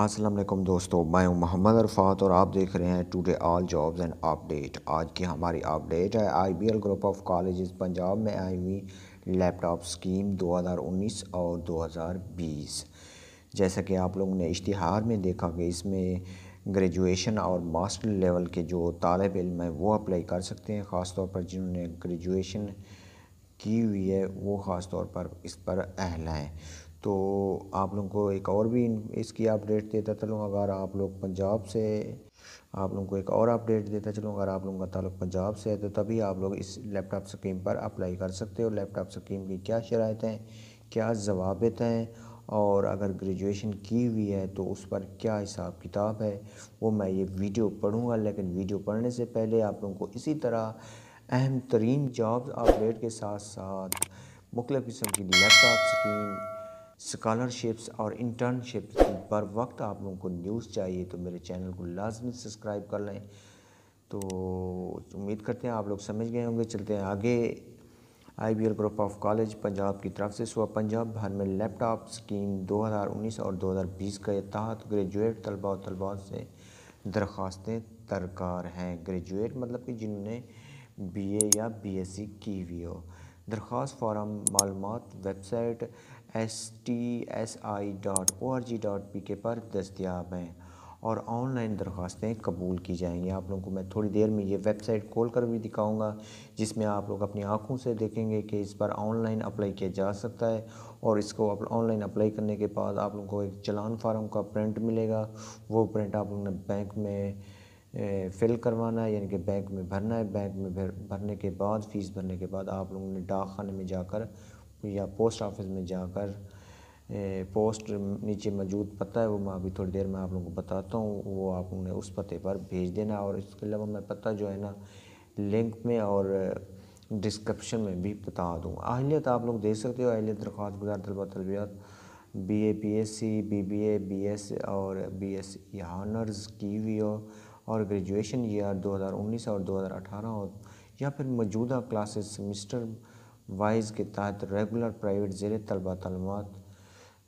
السلام علیکم دوستو میں ہوں محمد عرفات اور آپ دیکھ رہے ہیں today all jobs and date آج کی ہماری اپ ڈیٹ ہے I B L group of colleges Punjab میں آئی ہوئی لیپ ٹاپ اسکیم دو ہزار انیس اور دو ہزار بیس جیسا کہ آپ لوگوں نے اشتہار میں دیکھا کہ اس میں گریجویشن اور ماسٹر لیول کے جو طالب علم ہیں وہ اپلائی کر سکتے ہیں خاص طور پر جنہوں نے گریجویشن کی ہوئی ہے وہ خاص طور پر اس پر اہل ہیں تو آپ لوگوں کو ایک اور بھی اس کی اپڈیٹ دیتا چلوں اگر آپ لوگ پنجاب سے آپ لوگوں کو ایک اور اپڈیٹ دیتا چلوں اگر آپ لوگوں کا تعلق پنجاب سے ہے تو تبھی آپ لوگ اس لیپ ٹاپ سکیم پر اپلائی کر سکتے ہو لیپ ٹاپ سکیم کی کیا شرائط ہیں کیا ضوابط ہیں اور اگر گریجویشن کی ہوئی ہے تو اس پر کیا حساب کتاب ہے وہ میں یہ ویڈیو پڑھوں گا لیکن ویڈیو پڑھنے سے پہلے آپ لوگوں کو اسی طرح اہم ترین جاب اپڈیٹ کے ساتھ ساتھ مختلف قسم کی لیپ ٹاپ سکیم سکالرشپس اور انٹرنشپس بر وقت آپ لوگوں کو نیوز چاہیے تو میرے چینل کو لازمی سبسکرائب کر لیں تو امید کرتے ہیں آپ لوگ سمجھ گئے ہوں گے چلتے ہیں آگے I B L group of college Punjab کی طرف سے سوا پنجاب بھر میں لیپ ٹاپ اسکیم دو ہزار انیس اور دو ہزار بیس کے تحت گریجویٹ طلباء و طلباء سے درخواستیں درکار ہیں گریجویٹ مطلب کہ جنہوں نے بی اے یا بی ایس سی کی ہوئی ہو درخواست فارم معلومات website S T S I dot O R G dot P K پر دستیاب ہیں اور آن لائن درخواستیں قبول کی جائیں گی آپ لوگوں کو میں تھوڑی دیر میں یہ ویب سائٹ کھول کر بھی دکھاؤں گا جس میں آپ لوگ اپنی آنکھوں سے دیکھیں گے کہ اس پر آن لائن اپلائی کیا جا سکتا ہے اور اس کو آن لائن اپلائی کرنے کے بعد آپ لوگوں کو ایک چلان فارم کا پرنٹ ملے گا وہ پرنٹ آپ لوگوں نے بینک میں فل کروانا ہے یعنی کہ بینک میں بھرنا ہے بینک میں بھرنے کے بعد فیس بھرنے کے بعد آپ لوگوں نے ڈاک خانے میں جا کر یا پوسٹ آفس میں جا کر پوسٹ نیچے موجود پتہ ہے وہ میں ابھی تھوڑی دیر میں آپ لوگوں کو بتاتا ہوں وہ آپ نے اس پتے پر بھیج دینا اور اس کے علاوہ میں پتہ جو ہے نا لنک میں اور ڈسکرپشن میں بھی بتا دوں اہلیت آپ لوگ دے سکتے ہو اہلیت درخواست گزار طلبہ طلبیات B A P S C B B A B S اور بی ایس یا آنرز کی او اور گریجویشن یہ دو ہزار انیس اور دو ہزار اٹھارہ اور یا پھر موجودہ کلاسز سمسٹر وائز کے تحت ریگولر پرائیویٹ زیر طلبہ طلبات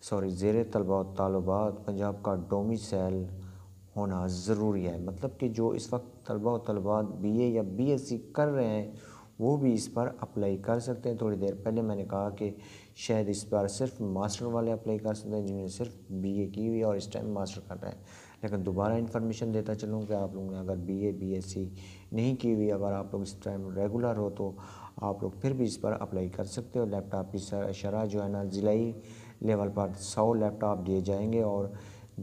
سوری زیر طلبہ و طالبات پنجاب کا سیل ہونا ضروری ہے مطلب کہ جو اس وقت طلبہ و طلبات بی اے یا بی ایس سی کر رہے ہیں وہ بھی اس پر اپلائی کر سکتے ہیں تھوڑی دیر پہلے میں نے کہا کہ شاید اس بار صرف ماسٹر والے اپلائی کر سکتے ہیں جنہوں نے صرف بی اے کی ہوئی اور اس ٹائم ماسٹر کر رہے ہیں لیکن دوبارہ انفارمیشن دیتا چلوں کہ آپ لوگوں نے اگر B A B S C نہیں کی ہوئی اگر آپ لوگ اس ٹائم ریگولر ہو تو آپ لوگ پھر بھی اس پر اپلائی کر سکتے ہو لیپ ٹاپ کی شرح جو ہے نا ضلعی لیول پر سو لیپ ٹاپ دیے جائیں گے اور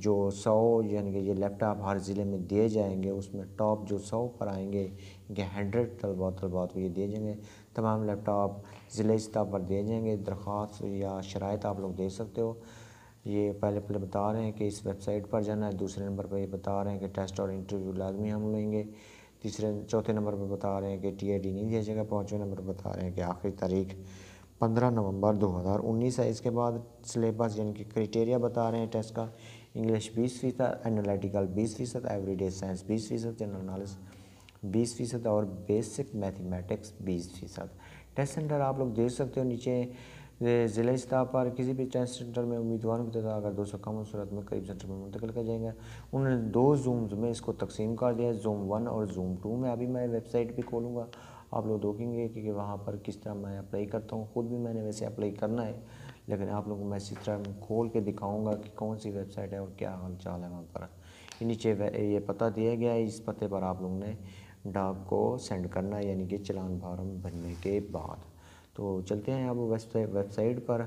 جو سو یعنی کہ یہ لیپ ٹاپ ہر ضلع میں دیے جائیں گے اس میں ٹاپ جو سو پر آئیں گے کہ ہنڈریڈ طلباء طلباء کو یہ دیے جائیں گے تمام لیپ ٹاپ ضلعی سطح پر دیے جائیں گے درخواست یا شرائط آپ لوگ دے سکتے ہو یہ پہلے پہلے بتا رہے ہیں کہ اس ویب سائٹ پر جانا ہے دوسرے نمبر پہ یہ بتا رہے ہیں کہ ٹیسٹ اور انٹرویو لازمی ہم لیں گے تیسرے چوتھے نمبر پہ بتا رہے ہیں کہ ٹی آئی ڈی نہیں دیا جائے گا پانچویں نمبر پہ بتا رہے ہیں کہ آخری تاریخ پندرہ نومبر دو ہزار انیس ہے اس کے بعد سلیبس جن کی کرائٹیریا بتا رہے ہیں ٹیسٹ کا انگلش بیس فیصد انالیٹیکل بیس فیصد ایوری ڈے سائنس بیس فیصد جنرل نالج بیس فیصد اور بیسک میتھمیٹکس بیس فیصد ٹیسٹ سینٹر آپ لوگ دیکھ سکتے ہو نیچے یہ ضلع سطح پر کسی بھی چینس سینٹر میں امیدواروں کی تعداد اگر دو سو کم صورت میں قریب سینٹر میں منتقل کر جائیں گے انہوں نے دو زومز میں اس کو تقسیم کر دیا ہے زوم ون اور زوم ٹو میں ابھی میں ویب سائٹ بھی کھولوں گا آپ لوگ دیکھیں گے کہ وہاں پر کس طرح میں اپلائی کرتا ہوں خود بھی میں نے ویسے اپلائی کرنا ہے لیکن آپ لوگوں کو میں اسی طرح کھول کے دکھاؤں گا کہ کون سی ویب سائٹ ہے اور کیا حال چال ہے وہاں پر نیچے یہ پتہ دیا گیا ہے اس پتے پر آپ لوگوں نے ڈاک کو سینڈ کرنا یعنی کہ چلان فارم بننے کے بعد تو چلتے ہیں اب ویب سائٹ پر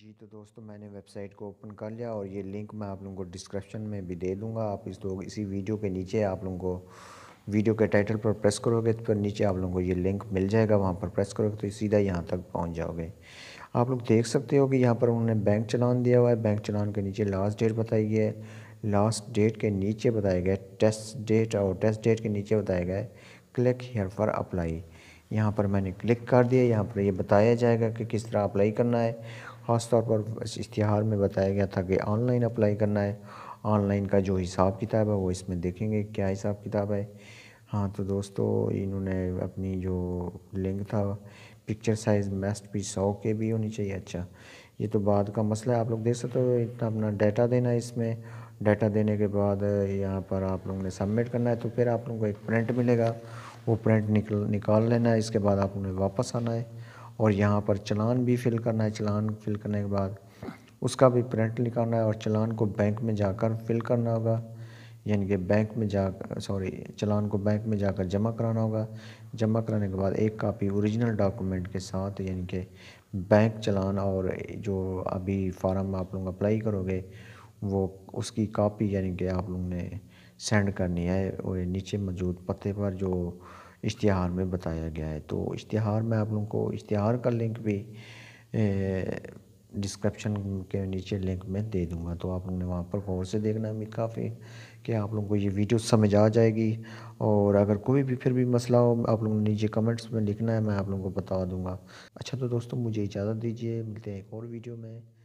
جی تو دوستو میں نے ویب سائٹ کو اوپن کر لیا اور یہ لنک میں آپ لوگوں کو ڈسکرپشن میں بھی دے دوں گا آپ اس اسی ویڈیو کے نیچے آپ لوگوں کو ویڈیو کے ٹائٹل پر پریس کرو گے پر نیچے آپ لوگوں کو یہ لنک مل جائے گا وہاں پر پریس کرو گے تو یہ سیدھا یہاں تک پہنچ جاؤ گے آپ لوگ دیکھ سکتے ہو کہ یہاں پر انہوں نے بینک چلان دیا ہوا ہے بینک چلان کے نیچے لاسٹ ڈیٹ بتائی گیا ہے لاسٹ ڈیٹ کے نیچے گیا ہے ٹیسٹ ڈیٹ اور ٹیسٹ ڈیٹ کے نیچے بتایا ہے کلک ہیئر فار اپلائی یہاں پر میں نے کلک کر دیا یہاں پر یہ بتایا جائے گا کہ کس طرح اپلائی کرنا ہے خاص طور پر اشتہار میں بتایا گیا تھا کہ آن لائن اپلائی کرنا ہے آن لائن کا جو حساب کتاب ہے وہ اس میں دیکھیں گے کیا حساب کتاب ہے ہاں تو دوستو انہوں نے اپنی جو لنک تھا پکچر سائز میسٹ بھی سو کے بھی ہونی چاہیے اچھا یہ تو بعد کا مسئلہ ہے آپ لوگ دیکھ سکتے ہو اتنا اپنا ڈیٹا دینا ہے اس میں ڈیٹا دینے کے بعد یہاں پر آپ لوگوں نے سبمٹ کرنا ہے تو پھر آپ لوگوں کو ایک پرنٹ ملے گا وہ پرنٹ نکل نکال لینا ہے اس کے بعد آپ نے واپس آنا ہے اور یہاں پر چلان بھی فل کرنا ہے چلان فل کرنے کے بعد اس کا بھی پرنٹ نکالنا ہے اور چلان کو بینک میں جا کر فل کرنا ہوگا یعنی کہ بینک میں جا سوری چلان کو بینک میں جا کر جمع کرانا ہوگا جمع کرانے کے بعد ایک کاپی اوریجنل ڈاکومنٹ کے ساتھ یعنی کہ بینک چلان اور جو ابھی فارم آپ لوگ اپلائی کرو گے وہ اس کی کاپی یعنی کہ آپ لوگ نے سینڈ کرنی ہے اور نیچے موجود پتے پر جو اشتہار میں بتایا گیا ہے تو اشتہار میں آپ لوگوں کو اشتہار کا لنک بھی ڈسکرپشن کے نیچے لنک میں دے دوں گا تو آپ لوگوں نے وہاں پر غور سے دیکھنا امید کافی کہ آپ لوگوں کو یہ ویڈیو سمجھ آ جائے گی اور اگر کوئی بھی پھر بھی مسئلہ ہو آپ لوگوں نے نیچے کمنٹس میں لکھنا ہے میں آپ لوگوں کو بتا دوں گا اچھا تو دوستوں مجھے اجازت دیجیے ملتے ہیں ایک اور ویڈیو میں